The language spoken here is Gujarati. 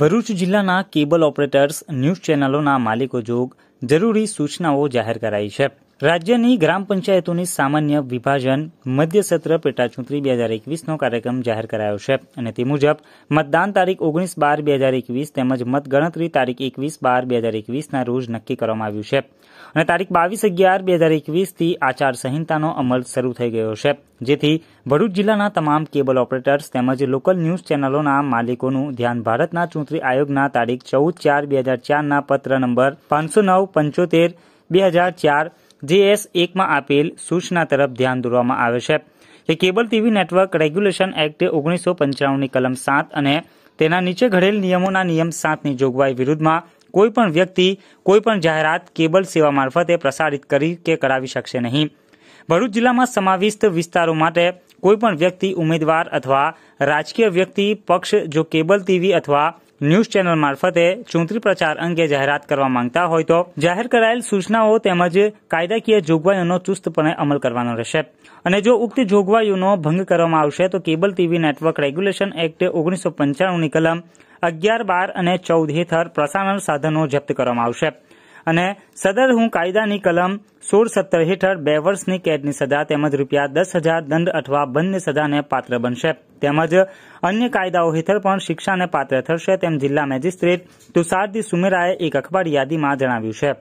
ભરૂચ જિલ્લાના કેબલ ઓપરેટર્સ ન્યૂઝ ચેનલોના માલિકો જોગ જરૂરી સૂચનાઓ જાહેર કરાઈ છે રાજ્યની ગ્રામ પંચાયતોની સામાન્ય વિભાજન મધ્ય સત્ર પેટા પેટાચૂંટણી બે હજાર એકવીસનો કાર્યક્રમ જાહેર કરાયો છે અને તે મુજબ મતદાન તારીખ ઓગણીસ બાર બે હજાર એકવીસ તેમજ મતગણતરી તારીખ એકવીસ બાર બે હજાર એકવીસના રોજ નક્કી કરવામાં આવ્યું છે અને તારીખ બાવીસ અગિયાર બે હજાર એકવીસથી આચારસંહિતાનો અમલ શરૂ થઈ ગયો છે જેથી ભરૂચ જિલ્લાના તમામ કેબલ ઓપરેટર્સ તેમજ લોકલ ન્યૂઝ ચેનલોના માલિકોનું ધ્યાન ભારતના ચૂંટણી આયોગના તારીખ ચૌદ ચાર બે હજાર ચારના પત્ર નંબર પાંચસો નવ પંચોતેર બે હજાર ચાર જીએસ એકમાં આપેલ સૂચના તરફ ધ્યાન દોરવામાં આવે છે કે cable TV network regulation act ઓગણીસો પંચાણુંની કલમ સાત અને તેના નીચે ઘડેલ નિયમોના નિયમ સાતની જોગવાઈ વિરુદ્ધમાં કોઈપણ વ્યક્તિ કોઈપણ જાહેરાત કેબલ સેવા મારફતે પ્રસારિત કરી કે કરાવી શકશે નહીં ભરૂચ જિલ્લામાં સમાવિષ્ટ વિસ્તારો માટે કોઈપણ વ્યક્તિ ઉમેદવાર અથવા રાજકીય વ્યક્તિ પક્ષ જો કેબલ ટીવી અથવા ન્યૂઝ ચેનલ મારફતે ચૂંટણી પ્રચાર અંગે જાહેરાત કરવા માંગતા હોય તો જાહેર કરાયેલ સૂચનાઓ તેમજ કાયદાકીય જોગવાઈઓનો ચુસ્તપણે અમલ કરવાનો રહેશે અને જો ઉક્ત જોગવાઈઓનો ભંગ કરવામાં આવશે તો cable TV network regulation act ઓગણીસો પંચાણુંની કલમ અગિયાર બાર અને ચૌદ હેઠળ પ્રસારણ સાધનો જપ્ત કરવામાં આવશે અને સદર હું કાયદાની કલમ સોળ સત્તર હેઠળ બે વર્ષની કેદની સજા તેમજ રૂપિયા દસ હજાર દંડ અથવા બંને સજાને પાત્ર બનશે તેમજ અન્ય કાયદાઓ હેઠળ પણ શિક્ષાને પાત્ર થશે તેમ જિલ્લા મેજિસ્ટ્રેટ તુષારજી સુમેરાએ એક અખબારી યાદીમાં જણાવ્યું છે